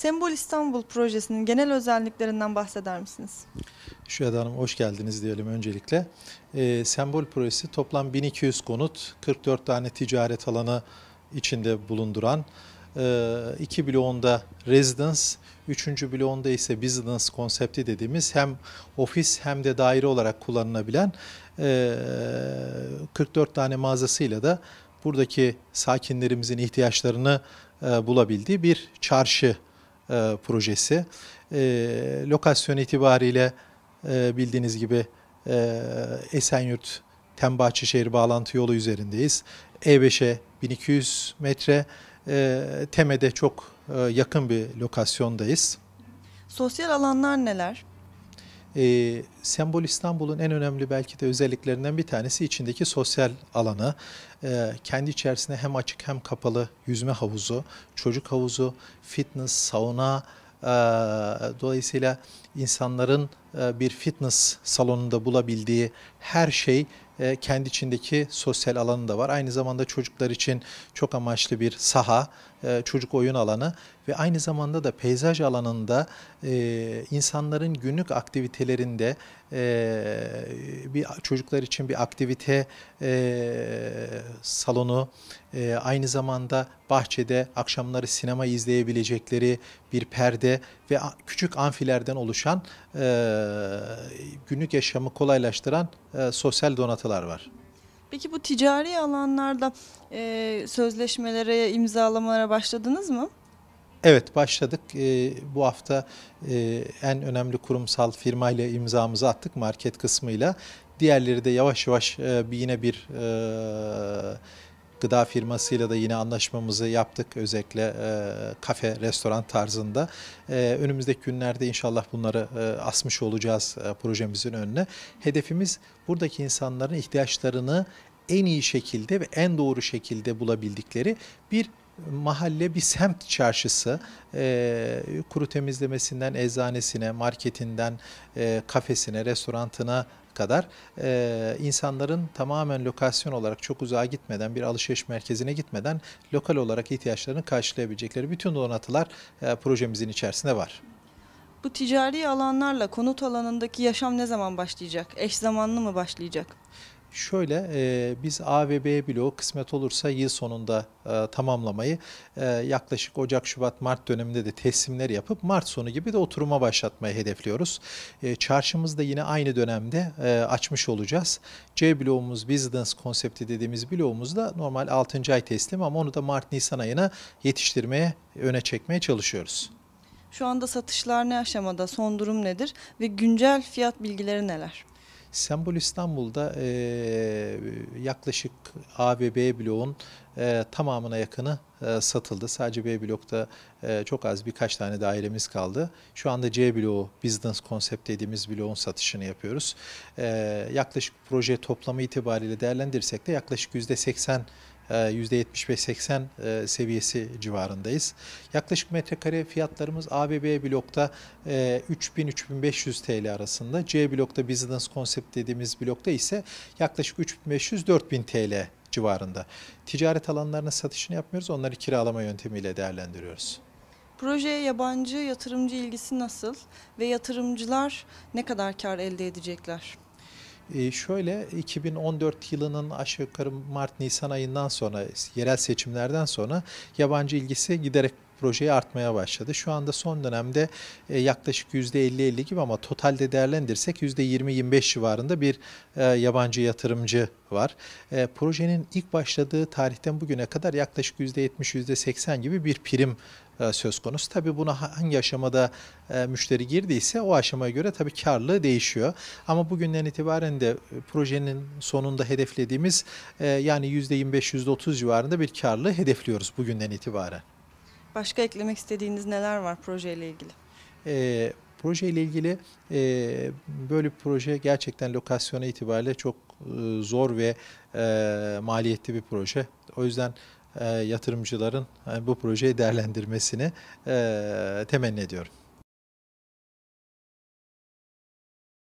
Sembol İstanbul projesinin genel özelliklerinden bahseder misiniz? Şüheda Hanım hoş geldiniz diyelim öncelikle. E, Sembol projesi toplam 1200 konut, 44 tane ticaret alanı içinde bulunduran, 2 ee, bloğunda residence, 3. bloğunda ise business konsepti dediğimiz hem ofis hem de daire olarak kullanılabilen 44 ee, tane mağazasıyla da buradaki sakinlerimizin ihtiyaçlarını bulabildiği bir çarşı e, projesi. E, lokasyon itibariyle e, bildiğiniz gibi e, Esenyurt Tembahçeşehir bağlantı yolu üzerindeyiz. E5'e 1200 metre e, Teme'de çok e, yakın bir lokasyondayız. Sosyal alanlar neler? e, Sembol İstanbul'un en önemli belki de özelliklerinden bir tanesi içindeki sosyal alanı. E, kendi içerisinde hem açık hem kapalı yüzme havuzu, çocuk havuzu, fitness, sauna, e, dolayısıyla insanların e, bir fitness salonunda bulabildiği her şey e, kendi içindeki sosyal alanı da var. Aynı zamanda çocuklar için çok amaçlı bir saha, e, çocuk oyun alanı ve aynı zamanda da peyzaj alanında e, insanların günlük aktivitelerinde e, bir çocuklar için bir aktivite e, salonu, e, aynı zamanda bahçede akşamları sinema izleyebilecekleri bir perde ve küçük anfilerden oluşan e, günlük yaşamı kolaylaştıran e, sosyal donatılar var. Peki bu ticari alanlarda e, sözleşmelere, imzalamalara başladınız mı? Evet başladık. E, bu hafta e, en önemli kurumsal firmayla imzamızı attık market kısmıyla. Diğerleri de yavaş yavaş e, bir yine bir e, gıda firmasıyla da yine anlaşmamızı yaptık. Özellikle e, kafe, restoran tarzında. E, önümüzdeki günlerde inşallah bunları e, asmış olacağız e, projemizin önüne. Hedefimiz buradaki insanların ihtiyaçlarını en iyi şekilde ve en doğru şekilde bulabildikleri bir mahalle bir semt çarşısı. E, kuru temizlemesinden eczanesine, marketinden e, kafesine, restorantına kadar e, insanların tamamen lokasyon olarak çok uzağa gitmeden bir alışveriş merkezine gitmeden lokal olarak ihtiyaçlarını karşılayabilecekleri bütün donatılar e, projemizin içerisinde var. Bu ticari alanlarla konut alanındaki yaşam ne zaman başlayacak? Eş zamanlı mı başlayacak? Şöyle e, biz A ve B bloğu kısmet olursa yıl sonunda e, tamamlamayı e, yaklaşık Ocak, Şubat, Mart döneminde de teslimleri yapıp Mart sonu gibi de oturuma başlatmayı hedefliyoruz. E, çarşımız da yine aynı dönemde e, açmış olacağız. C bloğumuz Business konsepti dediğimiz bloğumuz da normal 6. ay teslim ama onu da Mart-Nisan ayına yetiştirmeye, öne çekmeye çalışıyoruz. Şu anda satışlar ne aşamada, son durum nedir ve güncel fiyat bilgileri neler? Sembol İstanbul'da e, yaklaşık A ve B bloğun e, tamamına yakını e, satıldı. Sadece B blokta e, çok az birkaç tane dairemiz kaldı. Şu anda C bloğu, business konsept dediğimiz bloğun satışını yapıyoruz. E, yaklaşık proje toplamı itibariyle değerlendirsek de yaklaşık %80 %75-80 ee, e, seviyesi civarındayız. Yaklaşık metrekare fiyatlarımız ABB blokta 3000-3500 e, TL arasında. C blokta business concept dediğimiz blokta ise yaklaşık 3500-4000 TL civarında. Ticaret alanlarına satışını yapmıyoruz. Onları kiralama yöntemiyle değerlendiriyoruz. Projeye yabancı yatırımcı ilgisi nasıl ve yatırımcılar ne kadar kar elde edecekler? E şöyle 2014 yılının aşağı yukarı Mart Nisan ayından sonra yerel seçimlerden sonra yabancı ilgisi giderek projeye artmaya başladı. Şu anda son dönemde e, yaklaşık %50-50 gibi ama totalde değerlendirsek %20-25 civarında bir e, yabancı yatırımcı var. E, projenin ilk başladığı tarihten bugüne kadar yaklaşık %70-%80 gibi bir prim söz konusu. Tabii buna hangi aşamada müşteri girdiyse o aşamaya göre tabii karlılığı değişiyor. Ama bugünden itibaren de projenin sonunda hedeflediğimiz yani %25-%30 civarında bir karlılığı hedefliyoruz bugünden itibaren. Başka eklemek istediğiniz neler var projeyle ilgili? E, projeyle ilgili e, böyle bir proje gerçekten lokasyona itibariyle çok e, zor ve e, maliyetli bir proje. O yüzden e, yatırımcıların e, bu projeyi değerlendirmesini e, temenni ediyorum.